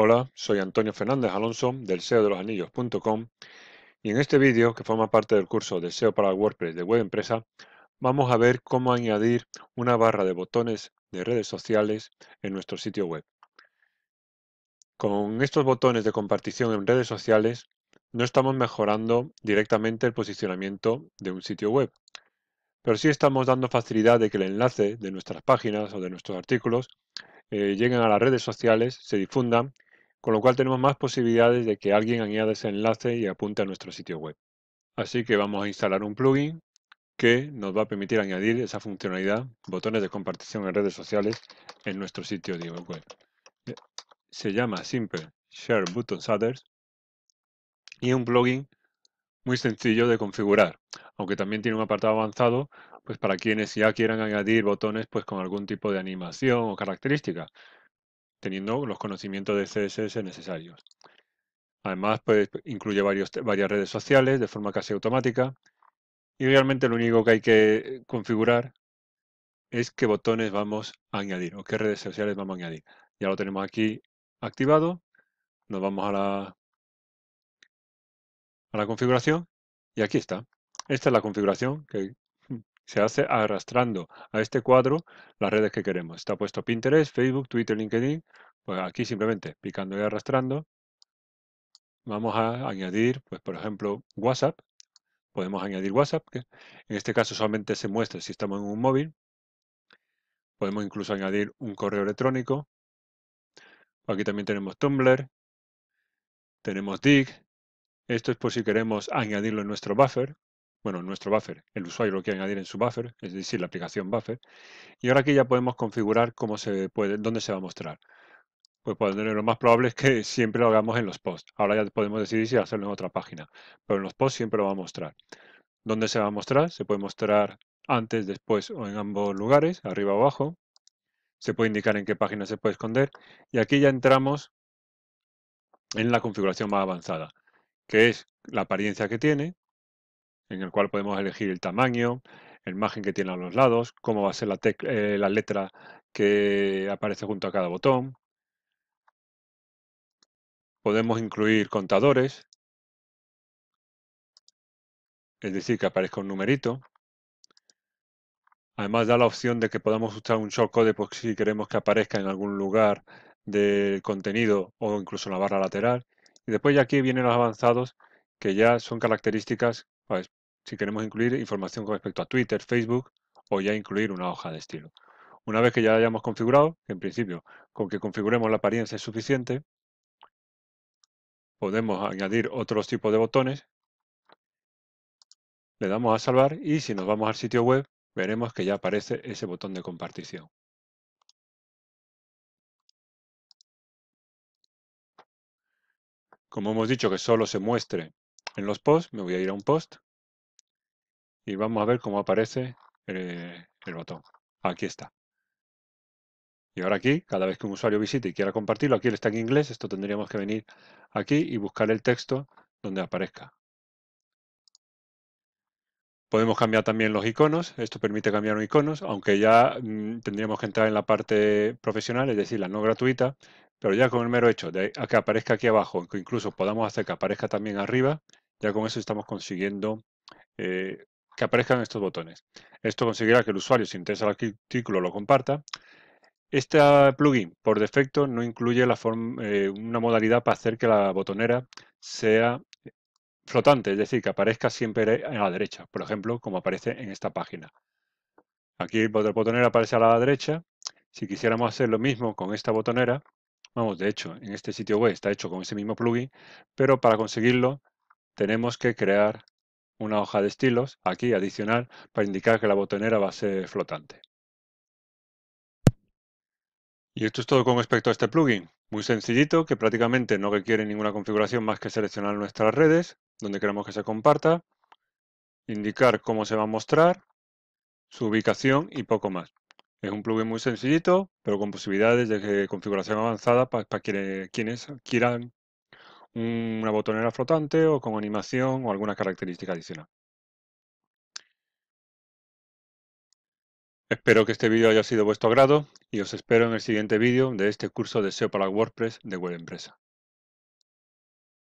Hola, soy Antonio Fernández Alonso del SEO de los Anillos.com y en este vídeo, que forma parte del curso de SEO para WordPress de Web Empresa, vamos a ver cómo añadir una barra de botones de redes sociales en nuestro sitio web. Con estos botones de compartición en redes sociales, no estamos mejorando directamente el posicionamiento de un sitio web, pero sí estamos dando facilidad de que el enlace de nuestras páginas o de nuestros artículos eh, lleguen a las redes sociales, se difundan con lo cual tenemos más posibilidades de que alguien añada ese enlace y apunte a nuestro sitio web. Así que vamos a instalar un plugin que nos va a permitir añadir esa funcionalidad, botones de compartición en redes sociales, en nuestro sitio de web. Eh, se llama Simple Share Buttons Others y es un plugin muy sencillo de configurar, aunque también tiene un apartado avanzado pues para quienes ya quieran añadir botones pues con algún tipo de animación o característica teniendo los conocimientos de CSS necesarios. Además, pues, incluye varias redes sociales de forma casi automática. Y realmente lo único que hay que configurar es qué botones vamos a añadir o qué redes sociales vamos a añadir. Ya lo tenemos aquí activado. Nos vamos a la, a la configuración y aquí está. Esta es la configuración que se hace arrastrando a este cuadro las redes que queremos. Está puesto Pinterest, Facebook, Twitter, LinkedIn. Pues aquí simplemente picando y arrastrando vamos a añadir, pues por ejemplo, WhatsApp. Podemos añadir WhatsApp, que en este caso solamente se muestra si estamos en un móvil. Podemos incluso añadir un correo electrónico. Aquí también tenemos Tumblr, tenemos Dig. Esto es por si queremos añadirlo en nuestro buffer bueno, nuestro buffer, el usuario lo quiere añadir en su buffer, es decir, la aplicación buffer. Y ahora aquí ya podemos configurar cómo se puede, dónde se va a mostrar. Pues lo más probable es que siempre lo hagamos en los posts. Ahora ya podemos decidir si hacerlo en otra página, pero en los posts siempre lo va a mostrar. ¿Dónde se va a mostrar? Se puede mostrar antes, después o en ambos lugares, arriba o abajo. Se puede indicar en qué página se puede esconder. Y aquí ya entramos en la configuración más avanzada, que es la apariencia que tiene, en el cual podemos elegir el tamaño, el margen que tiene a los lados, cómo va a ser eh, la, letra que aparece junto a cada botón. Podemos incluir contadores, es decir, que aparezca un numerito. Además da la opción de que podamos usar un shortcode por si queremos que aparezca en algún lugar del contenido o incluso en la barra lateral. Y después ya aquí vienen los avanzados que ya son características si queremos incluir información con respecto a Twitter, Facebook o ya incluir una hoja de estilo. Una vez que ya hayamos configurado, en principio con que configuremos la apariencia es suficiente, podemos añadir otros tipos de botones, le damos a salvar y si nos vamos al sitio web veremos que ya aparece ese botón de compartición. Como hemos dicho que solo se muestre en los posts, me voy a ir a un post y vamos a ver cómo aparece eh, el, botón. Aquí está. Y ahora aquí, cada vez que un usuario visite y quiera compartirlo, aquí está en inglés, esto tendríamos que venir aquí y buscar el texto donde aparezca. Podemos cambiar también los iconos, esto permite cambiar los iconos, aunque ya mm, tendríamos que entrar en la parte profesional, es decir, la no gratuita, pero ya con el mero hecho de que aparezca aquí abajo, que incluso podamos hacer que aparezca también arriba, ya con eso estamos consiguiendo eh, que aparezcan estos botones. Esto conseguirá que el usuario, si interesa el artículo, lo comparta. Este ah, plugin, por defecto, no incluye eh, una modalidad para hacer que la botonera sea flotante, es decir, que aparezca siempre a la derecha, por ejemplo, como aparece en esta página. Aquí el botonera aparece a la derecha. Si quisiéramos hacer lo mismo con esta botonera, vamos, de hecho, en este sitio web está hecho con ese mismo plugin, pero para conseguirlo tenemos que crear una hoja de estilos, aquí adicional, para indicar que la botonera va a ser flotante. Y esto es todo con respecto a este plugin. Muy sencillito, que prácticamente no requiere ninguna configuración más que seleccionar nuestras redes, donde queremos que se comparta, indicar cómo se va a mostrar, su ubicación y poco más. Es un plugin muy sencillito, pero con posibilidades de configuración avanzada para, para quienes quieran una botonera flotante o con animación o alguna característica adicional. Espero que este vídeo haya sido de vuestro agrado y os espero en el siguiente vídeo de este curso de SEO para WordPress de Web Empresa.